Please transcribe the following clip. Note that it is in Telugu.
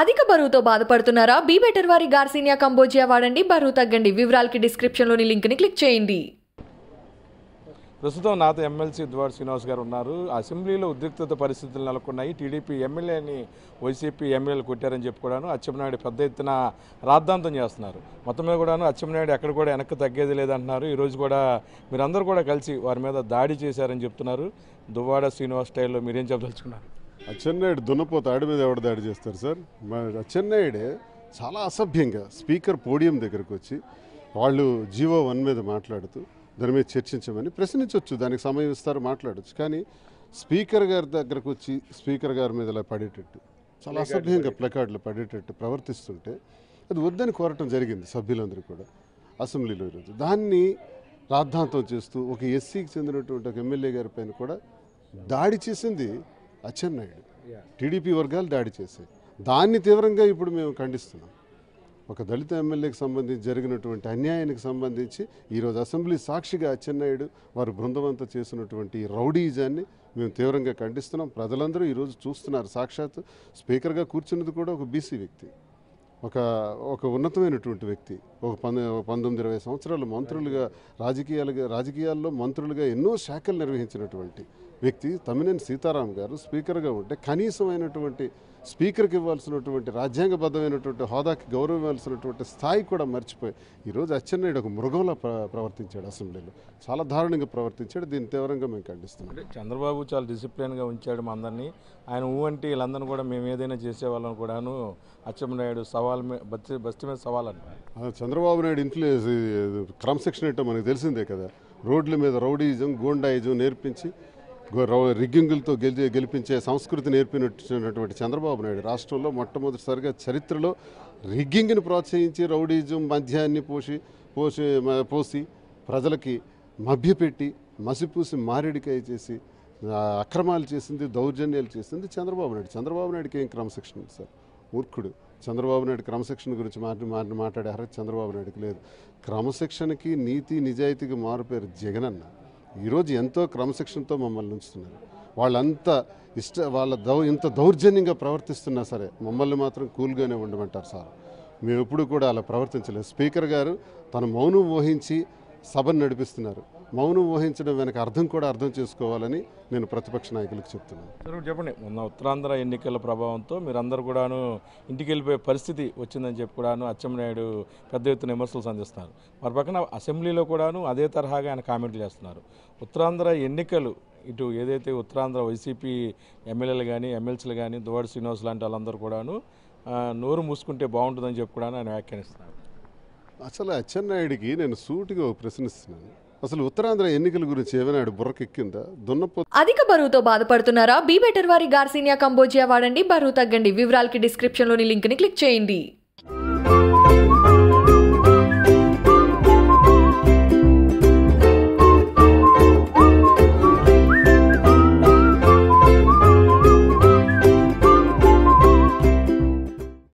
అధిక బరువుతో బాధపడుతున్నారా బీ బెటర్ వారి గార్సినియా కంబోజియా వాడండి బరువు తగ్గండి వివరాలకి డిస్క్రిప్షన్లోని లింక్ని క్లిక్ చేయండి ప్రస్తుతం నాతో ఎమ్మెల్సీ ఉద్వాడ్ శ్రీనివాస్ గారు ఉన్నారు అసెంబ్లీలో ఉద్రిక్తత పరిస్థితులు నెలకొన్నాయి టీడీపీ ఎమ్మెల్యేని వైసీపీ ఎమ్మెల్యేలు కొట్టారని కూడాను అచ్చెంనాయుడు పెద్ద ఎత్తున రాద్ధాంతం చేస్తున్నారు మొత్తం మీద కూడాను అచ్చెంనాయుడు ఎక్కడ కూడా వెనక్కి తగ్గేది లేదంటున్నారు ఈరోజు కూడా మీరందరూ కూడా కలిసి వారి మీద దాడి చేశారని చెప్తున్నారు దువ్వాడ శ్రీనివాస్ స్టైల్లో మీరేం చెప్పదలుచుకున్నారు అచ్చెన్నాయుడు దున్నపోత ఆడి మీద ఎవడ దాడి చేస్తారు సార్ అచ్చెన్నాయుడే చాలా అసభ్యంగా స్పీకర్ పోడియం దగ్గరకు వచ్చి వాళ్ళు జీవో వన్ మీద మాట్లాడుతూ దాని మీద చర్చించమని ప్రశ్నించవచ్చు దానికి సమయం ఇస్తారు మాట్లాడచ్చు కానీ స్పీకర్ గారి దగ్గరకు వచ్చి స్పీకర్ గారి మీద ఇలా పడేటట్టు చాలా అసభ్యంగా ప్లకార్డులు పడేటట్టు ప్రవర్తిస్తుంటే అది వద్దని కోరటం జరిగింది సభ్యులందరూ కూడా అసెంబ్లీలో ఈరోజు దాన్ని రాద్ధాంతం చేస్తూ ఒక ఎస్సీకి చెందినటువంటి ఒక ఎమ్మెల్యే గారి పైన కూడా దాడి చేసింది అచ్చెన్నాయుడు టీడీపీ వర్గాలు దాడి చేశాయి దాన్ని తీవ్రంగా ఇప్పుడు మేము ఖండిస్తున్నాం ఒక దళిత ఎమ్మెల్యేకి సంబంధించి జరిగినటువంటి అన్యాయానికి సంబంధించి ఈరోజు అసెంబ్లీ సాక్షిగా అచ్చెన్నాయుడు వారు బృందమంతా చేసినటువంటి రౌడీజాన్ని మేము తీవ్రంగా ఖండిస్తున్నాం ప్రజలందరూ ఈరోజు చూస్తున్నారు సాక్షాత్ స్పీకర్గా కూర్చున్నది కూడా ఒక బీసీ వ్యక్తి ఒక ఒక ఉన్నతమైనటువంటి వ్యక్తి ఒక పంతొమ్మిది ఇరవై సంవత్సరాలు మంత్రులుగా రాజకీయాలుగా రాజకీయాల్లో మంత్రులుగా ఎన్నో శాఖలు నిర్వహించినటువంటి వ్యక్తి తమ్మినేని సీతారాం గారు స్పీకర్గా ఉంటే కనీసమైనటువంటి స్పీకర్కి ఇవ్వాల్సినటువంటి రాజ్యాంగబద్ధమైనటువంటి హోదాకి గౌరవం ఇవ్వాల్సినటువంటి స్థాయి కూడా మర్చిపోయి ఈరోజు అచ్చెన్నాయుడు ఒక మృగంలో ప్రవర్తించాడు అసెంబ్లీలో చాలా దారుణంగా ప్రవర్తించాడు దీన్ని తీవ్రంగా మేము ఖండిస్తున్నాం చంద్రబాబు చాలా డిసిప్లిన్గా ఉంచాడు మా అందరినీ ఆయన ఊ అంటే వీళ్ళందరూ కూడా మేము ఏదైనా చేసేవాళ్ళని కూడాను అచ్చెన్నాయుడు సవాల్ బస్తి బస్తి మీద సవాల్ అంటారు చంద్రబాబు నాయుడు ఇంట్లో క్రమశిక్షణ ఏంటో మనకు తెలిసిందే కదా రోడ్ల మీద రౌడీజం గూండాయిజం నేర్పించి రిగ్గింగులతో గెలి గెలిపించే సంస్కృతి నేర్పినటువంటి చంద్రబాబు నాయుడు రాష్ట్రంలో మొట్టమొదటిసారిగా చరిత్రలో రిగ్గింగ్ని ప్రోత్సహించి రౌడీజం మద్యాన్ని పోసి పోసి పోసి ప్రజలకి మభ్యపెట్టి మసిపూసి మారేడికాయ చేసి అక్రమాలు చేసింది దౌర్జన్యాలు చేసింది చంద్రబాబు నాయుడు చంద్రబాబు నాయుడుకి ఏం క్రమశిక్షణ సార్ మూర్ఖుడు చంద్రబాబు నాయుడు క్రమశిక్షణ గురించి మాటి మాట్లాడే అర్హత చంద్రబాబు నాయుడుకి లేదు క్రమశిక్షణకి నీతి నిజాయితీకి మారుపేరు జగనన్న ఈరోజు ఎంతో క్రమశిక్షణతో మమ్మల్ని ఉంచుతున్నారు వాళ్ళంతా ఇష్ట వాళ్ళ దౌ ఇంత దౌర్జన్యంగా ప్రవర్తిస్తున్నా సరే మమ్మల్ని మాత్రం కూల్గానే ఉండమంటారు సార్ మేము ఎప్పుడు కూడా అలా ప్రవర్తించలేదు స్పీకర్ గారు తన మౌనం ఊహించి సభను నడిపిస్తున్నారు మౌనం వహించడం వెనక అర్థం కూడా అర్థం చేసుకోవాలని నేను ప్రతిపక్ష నాయకులకు చెప్తున్నాను చెప్పండి మొన్న ఉత్తరాంధ్ర ఎన్నికల ప్రభావంతో మీరందరూ కూడాను ఇంటికి వెళ్ళిపోయే పరిస్థితి వచ్చిందని చెప్పి కూడాను అచ్చెంనాయుడు పెద్ద ఎత్తున విమర్శలు సంధిస్తున్నారు మరి పక్కన అసెంబ్లీలో కూడాను అదే తరహాగా ఆయన కామెంట్లు చేస్తున్నారు ఉత్తరాంధ్ర ఎన్నికలు ఇటు ఏదైతే ఉత్తరాంధ్ర వైసీపీ ఎమ్మెల్యేలు కానీ ఎమ్మెల్సీలు కానీ దువాడి శ్రీనివాస్ లాంటి వాళ్ళందరూ కూడాను నోరు మూసుకుంటే బాగుంటుందని చెప్పుకోవడానికి ఆయన వ్యాఖ్యానిస్తున్నారు అసలు అచ్చెన్నాయుడికి నేను సూటిగా ప్రశ్నిస్తున్నాను అసలు ఉత్తరాంధ్ర ఎన్నికల గురించి ఏమైనా బుర్రకెక్కిందా దున్నపో అధిక బరువుతో బాధపడుతున్నారా బీ బెటర్ వారి గార్సీనియా కంబోజియా వాడండి బరువు తగ్గండి వివరాలకి డిస్క్రిప్షన్ లోని లింక్ ని క్లిక్ చేయండి